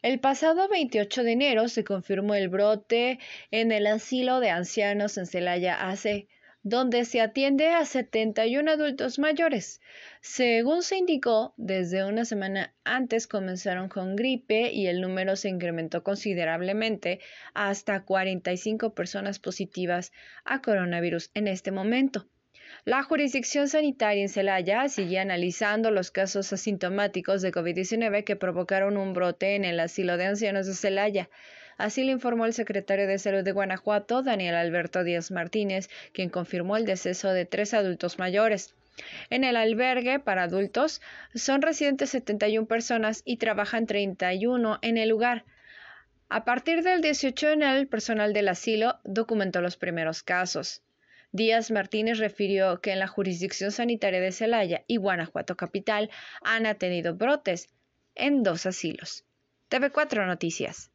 El pasado 28 de enero se confirmó el brote en el asilo de ancianos en Celaya AC, donde se atiende a 71 adultos mayores. Según se indicó, desde una semana antes comenzaron con gripe y el número se incrementó considerablemente hasta 45 personas positivas a coronavirus en este momento. La jurisdicción sanitaria en Celaya sigue analizando los casos asintomáticos de COVID-19 que provocaron un brote en el asilo de ancianos de Celaya. Así lo informó el secretario de Salud de Guanajuato, Daniel Alberto Díaz Martínez, quien confirmó el deceso de tres adultos mayores. En el albergue para adultos son residentes 71 personas y trabajan 31 en el lugar. A partir del 18 de enero, el personal del asilo documentó los primeros casos. Díaz Martínez refirió que en la jurisdicción sanitaria de Celaya y Guanajuato Capital han tenido brotes en dos asilos. TV4 Noticias.